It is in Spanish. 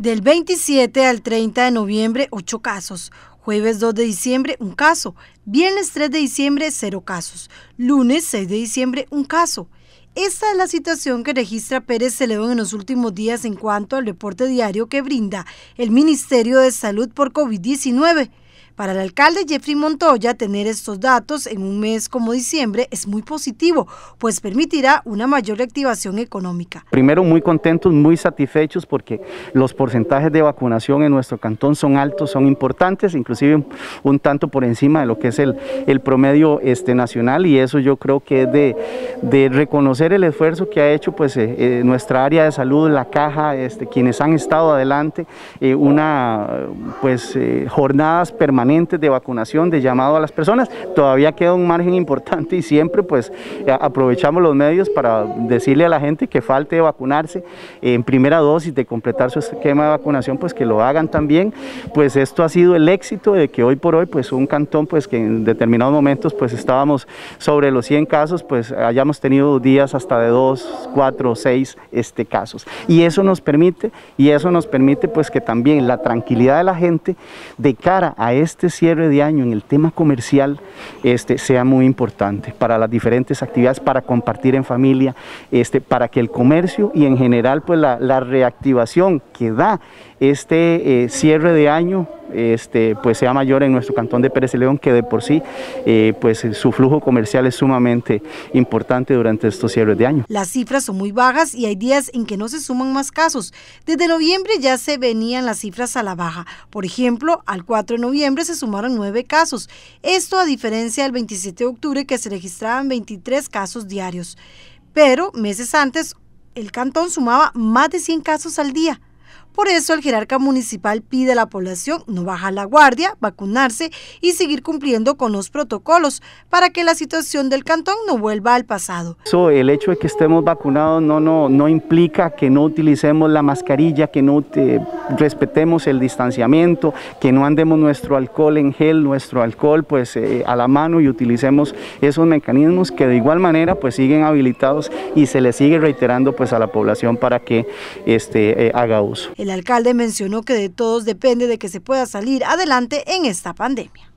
Del 27 al 30 de noviembre, 8 casos. Jueves 2 de diciembre, un caso. Viernes 3 de diciembre, 0 casos. Lunes 6 de diciembre, un caso. Esta es la situación que registra Pérez Celedón en los últimos días en cuanto al reporte diario que brinda el Ministerio de Salud por COVID-19. Para el alcalde Jeffrey Montoya, tener estos datos en un mes como diciembre es muy positivo, pues permitirá una mayor reactivación económica. Primero, muy contentos, muy satisfechos porque los porcentajes de vacunación en nuestro cantón son altos, son importantes, inclusive un tanto por encima de lo que es el, promedio este, nacional y eso yo creo que es de, reconocer el esfuerzo que ha hecho pues, eh, eh, nuestra área de salud, la caja, este, quienes han estado adelante, eh, una pues jornadas permanentes de vacunación, de llamado a las personas. Todavía queda un margen importante y siempre pues aprovechamos los medios para decirle a la gente que falte de vacunarse en primera dosis, de completar su esquema de vacunación, pues que lo hagan también. Pues esto ha sido el éxito de que hoy por hoy pues un cantón pues que en determinados momentos pues estábamos sobre los 100 casos, pues hayamos tenido días hasta de 2, 4, 6 este, casos. Y eso nos permite, y eso nos permite pues que también la tranquilidad de la gente de cara a este este cierre de año en el tema comercial este, sea muy importante para las diferentes actividades, para compartir en familia, este, para que el comercio y en general pues la, reactivación que da este eh, cierre de año este, pues sea mayor en nuestro cantón de Pérez y León, que de por sí eh, pues su flujo comercial es sumamente importante durante estos cierres de año. Las cifras son muy vagas y hay días en que no se suman más casos. Desde noviembre ya se venían las cifras a la baja. Por ejemplo, al 4 de noviembre se sumaron nueve casos. Esto a diferencia del 27 de octubre que se registraban 23 casos diarios. Pero meses antes, el cantón sumaba más de 100 casos al día. Por eso el jerarca municipal pide a la población no bajar la guardia, vacunarse y seguir cumpliendo con los protocolos para que la situación del cantón no vuelva al pasado. el hecho de que estemos vacunados no, no, implica que no utilicemos la mascarilla, que no eh, respetemos el distanciamiento, que no andemos nuestro alcohol en gel, nuestro alcohol pues eh, a la mano y utilicemos esos mecanismos que de igual manera pues siguen habilitados y se le sigue reiterando pues a la población para que este, eh, haga uso. El alcalde mencionó que de todos depende de que se pueda salir adelante en esta pandemia.